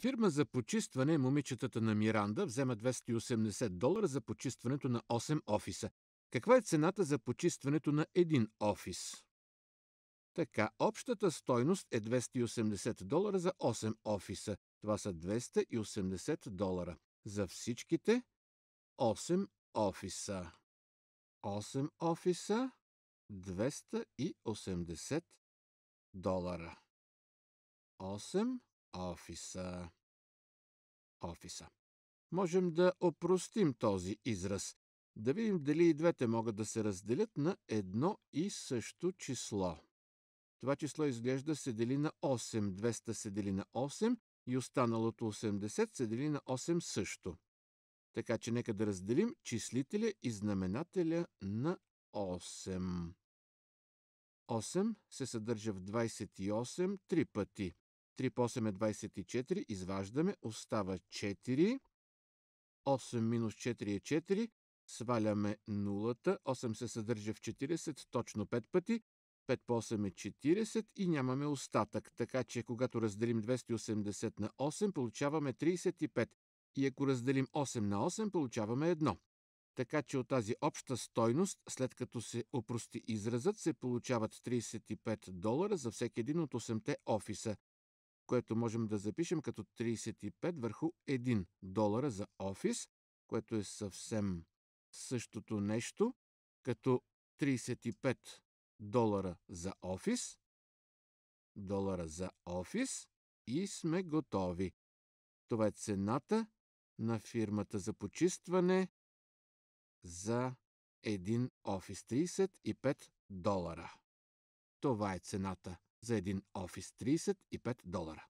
Фирма за почистване момичетата на Миранда взема 280 долара за почистването на 8 офиса. Каква е цената за почистването на един офис? Така, общата стойност е 280 долара за 8 офиса. Това са 280 долара. За всичките 8 офиса. 8 офиса 280 долара офиса. Офиса. Можем да опростим този израз, да видим дали и двете могат да се разделят на едно и също число. Това число изглежда се дели на 8, 200 се дели на 8 и останалото 80 се дели на 8 също. Така че нека да разделим числителя и знаменателя на 8. 8 се съдържа в 28 три пъти. 3 по 8 е 24, изваждаме, остава 4. 8 минус 4 е 4, сваляме нулата, 8 се съдържа в 40, точно 5 пъти, 5 по 8 е 40 и нямаме остатък, така че когато разделим 280 на 8, получаваме 35 и ако разделим 8 на 8, получаваме 1. Така че от тази обща стойност, след като се опрости изразът, се получават 35 долара за всеки един от 8-те офиса което можем да запишем като 35 върху 1 долара за офис, което е съвсем същото нещо, като 35 долара за офис, долара за офис и сме готови. Това е цената на фирмата за почистване за един офис 35 долара. Това е цената за един офис 35 долара.